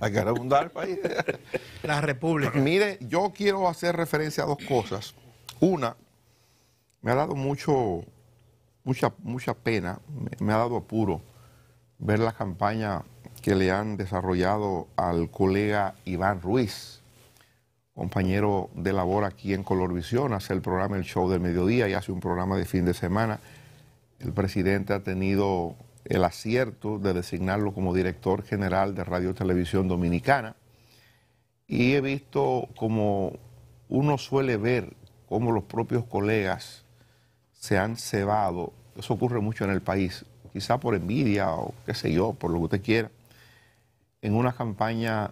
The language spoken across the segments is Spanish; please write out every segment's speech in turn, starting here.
Hay que abundar el país. La República. Mire, yo quiero hacer referencia a dos cosas. Una, me ha dado mucho, mucha, mucha pena, me, ha dado apuro ver la campaña que le han desarrollado al colega Iván Ruiz, compañero de labor aquí en Colorvisión, hace el programa El Show del Mediodía y hace un programa de fin de semana. El presidente ha tenido el acierto de designarlo como director general de Radio Televisión Dominicana y he visto como uno suele ver cómo los propios colegas se han cebado, eso ocurre mucho en el país, quizá por envidia o qué sé yo, por lo que usted quiera, en una campaña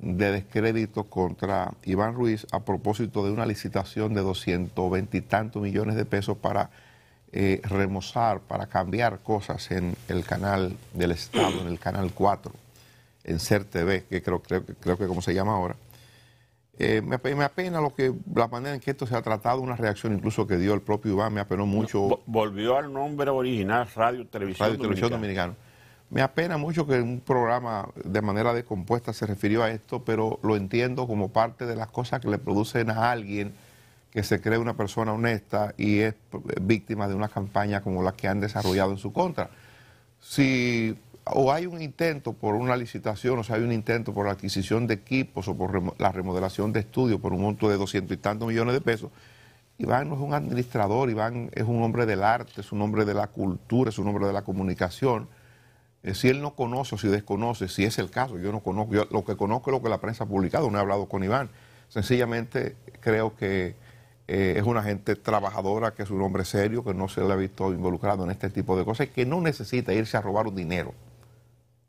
de descrédito contra Iván Ruiz a propósito de una licitación de 220 y tantos millones de pesos para eh, remozar, para cambiar cosas en el canal del Estado, en el canal 4, en CERTV, que creo, creo, que como se llama ahora. Eh, me, apena lo que, la manera en que esto se ha tratado, una reacción incluso que dio el propio Iván, me apenó mucho. volvió al nombre original, Radio Televisión Radio Televisión Dominicana. Dominicana. Me apena mucho que un programa de manera descompuesta se refirió a esto, pero lo entiendo como parte de las cosas que le producen a alguien que se cree una persona honesta y es víctima de una campaña como la que han desarrollado en su contra. Si o hay un intento por una licitación, o sea, hay un intento por la adquisición de equipos o por la remodelación de estudios por un monto de doscientos y tantos millones de pesos, Iván no es un administrador, Iván es un hombre del arte, es un hombre de la cultura, es un hombre de la comunicación. Eh, si él no conoce o si desconoce, si es el caso, yo no conozco, lo que conozco es lo que la prensa ha publicado, no he hablado con Iván. Sencillamente creo que eh, es una gente trabajadora, que es un hombre serio, que no se le ha visto involucrado en este tipo de cosas, que no necesita irse a robar un dinero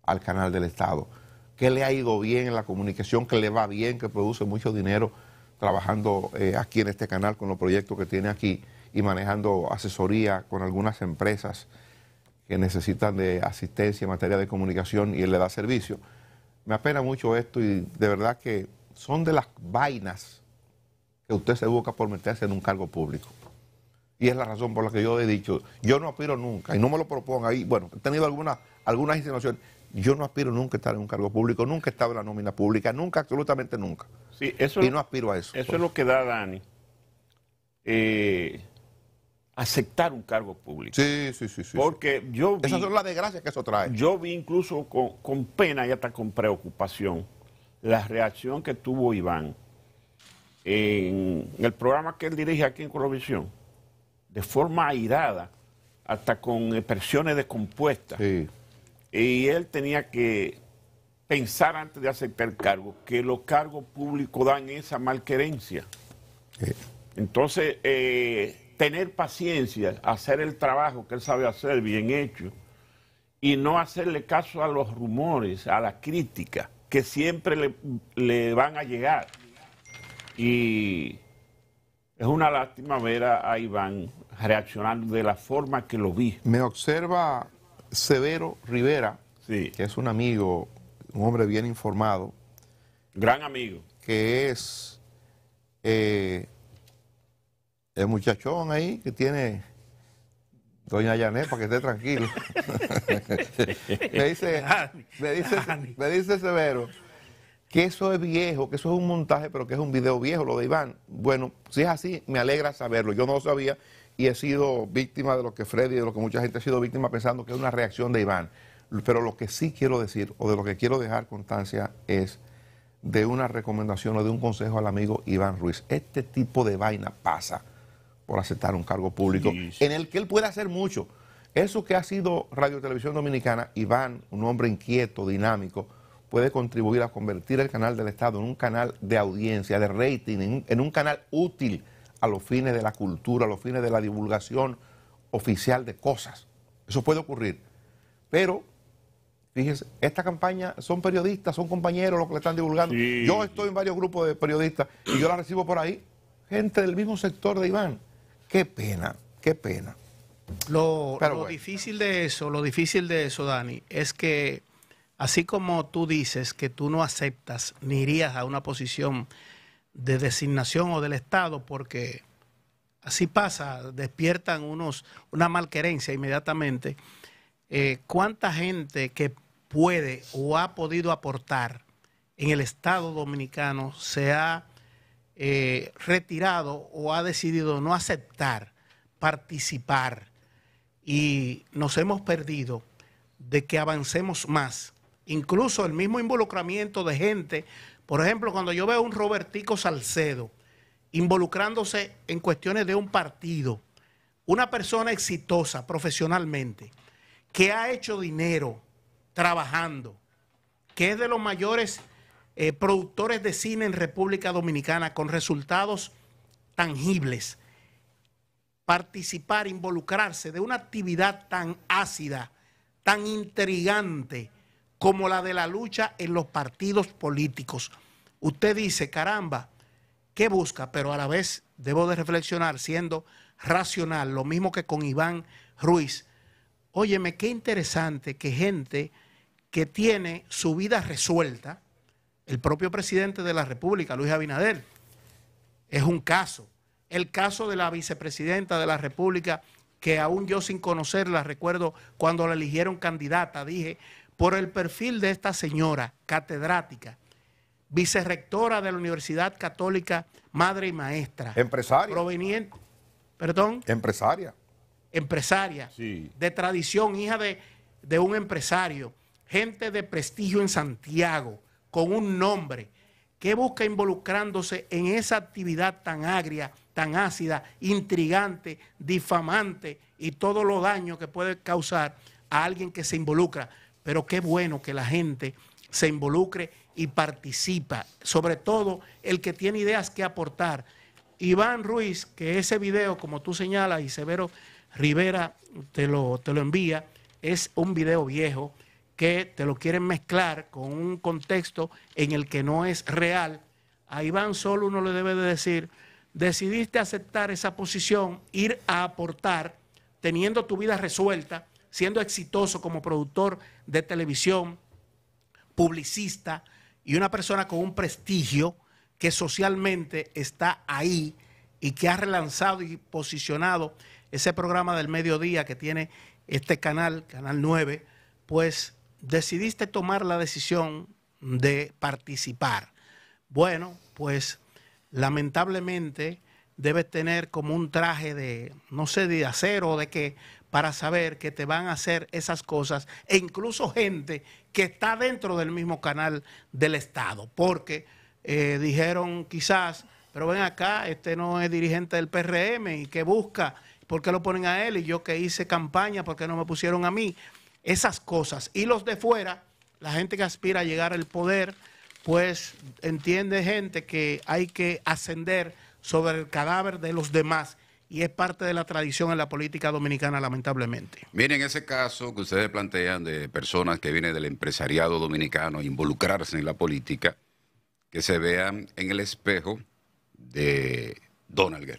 al canal del Estado, que le ha ido bien en la comunicación, que le va bien, que produce mucho dinero trabajando eh, aquí en este canal con los proyectos que tiene aquí y manejando asesoría con algunas empresas que necesitan de asistencia en materia de comunicación y él le da servicio. Me apena mucho esto y de verdad que son de las vainas que usted se busca por meterse en un cargo público. Y es la razón por la que yo he dicho, yo no aspiro nunca, y no me lo proponga, ahí. bueno, he tenido algunas, algunas insinuaciones, yo no aspiro nunca a estar en un cargo público, nunca he estado en la nómina pública, nunca, absolutamente nunca. Sí, eso, y no aspiro a eso. Eso es lo que da Dani. Eh, aceptar un cargo público. Sí, sí, sí. sí Porque yo Esas son las desgracias que eso trae. Yo vi incluso con pena y hasta con preocupación la reacción que tuvo Iván en el programa que él dirige aquí en Colovisión, de forma airada, hasta con expresiones descompuestas. Y él tenía que pensar antes de aceptar el cargo, que los cargos públicos dan esa malquerencia. Entonces, eh, tener paciencia, hacer el trabajo que él sabe hacer bien hecho y no hacerle caso a los rumores, a la crítica que siempre le van a llegar. Y es una lástima ver a, Iván reaccionar de la forma que lo vi. Me observa Severo Rivera, que es un amigo, un hombre bien informado. Gran amigo. Que es eh, el muchachón ahí que tiene Doña Yané, para que esté tranquilo. me, dice, dice, me dice Severo que eso es viejo, que eso es un montaje, pero que es un video viejo, lo de Iván. Bueno, si es así, me alegra saberlo. Yo no lo sabía y he sido víctima de lo que Freddy, y de lo que mucha gente ha sido víctima pensando que es una reacción de Iván. Pero lo que sí quiero decir, o de lo que quiero dejar constancia, es de una recomendación o de un consejo al amigo Iván Ruiz. Este tipo de vaina pasa por aceptar un cargo público en el que él puede hacer mucho. Eso que ha sido Radio Televisión Dominicana, Iván, un hombre inquieto, dinámico, puede contribuir a convertir el canal del Estado en un canal de audiencia, de rating, en un, canal útil a los fines de la cultura, a los fines de la divulgación oficial de cosas. Eso puede ocurrir. Pero Fíjense, esta campaña son periodistas, son compañeros los que le están divulgando. Yo estoy en varios grupos de periodistas y yo la recibo por ahí. Gente del mismo sector de Iván. Qué pena, qué pena. Lo, difícil de eso, lo difícil de eso, Dani, es que Así como tú dices que tú no aceptas ni irías a una posición de designación o del Estado porque así pasa, despiertan unos, una malquerencia inmediatamente. Eh, ¿Cuánta gente que puede o ha podido aportar en el Estado dominicano se ha eh, retirado o ha decidido no aceptar participar? Y nos hemos perdido de que avancemos más Incluso el mismo involucramiento de gente. Por ejemplo, cuando yo veo a un Robertico Salcedo involucrándose en cuestiones de un partido, una persona exitosa profesionalmente, que ha hecho dinero trabajando, que es de los mayores eh, productores de cine en República Dominicana con resultados tangibles, participar, involucrarse de una actividad tan ácida, tan intrigante, como la de la lucha en los partidos políticos. Usted dice, caramba, ¿qué busca? Pero a la vez debo de reflexionar siendo racional, lo mismo que con Iván Ruiz. Óyeme, qué interesante que gente que tiene su vida resuelta, el propio presidente de la República, Luis Abinader, es un caso. El caso de la vicepresidenta de la República, que aún yo sin conocerla recuerdo cuando la eligieron candidata, dije, por el perfil de esta señora catedrática, vicerrectora de la Universidad Católica, madre y maestra. Empresaria. Proveniente, perdón. Empresaria. Empresaria. Sí. De tradición, hija de, de un empresario, gente de prestigio en Santiago, con un nombre, que busca involucrándose en esa actividad tan agria, tan ácida, intrigante, difamante y todo lo daño que puede causar a alguien que se involucra pero qué bueno que la gente se involucre y participa, sobre todo el que tiene ideas que aportar. Iván Ruiz, que ese video, como tú señalas, y Severo Rivera te lo, te lo envía, es un video viejo que te lo quieren mezclar con un contexto en el que no es real. A Iván solo uno le debe de decir, decidiste aceptar esa posición, ir a aportar, teniendo tu vida resuelta, siendo exitoso como productor de televisión, publicista y una persona con un prestigio que socialmente está ahí y que ha relanzado y posicionado ese programa del mediodía que tiene este canal, Canal 9, pues decidiste tomar la decisión de participar. Bueno, pues lamentablemente debes tener como un traje de, no sé, de acero, de qué... para saber que te van a hacer esas cosas, e incluso gente que está dentro del mismo canal del Estado, porque eh, dijeron quizás, pero ven acá, este no es dirigente del PRM y que busca, ¿por qué lo ponen a él? Y yo que hice campaña, ¿por qué no me pusieron a mí? Esas cosas. Y los de fuera, la gente que aspira a llegar al poder, pues entiende gente que hay que ascender sobre el cadáver de los demás. Y es parte de la tradición en la política dominicana, lamentablemente. Miren, ese caso que ustedes plantean de personas que vienen del empresariado dominicano involucrarse en la política, que se vean en el espejo de Donald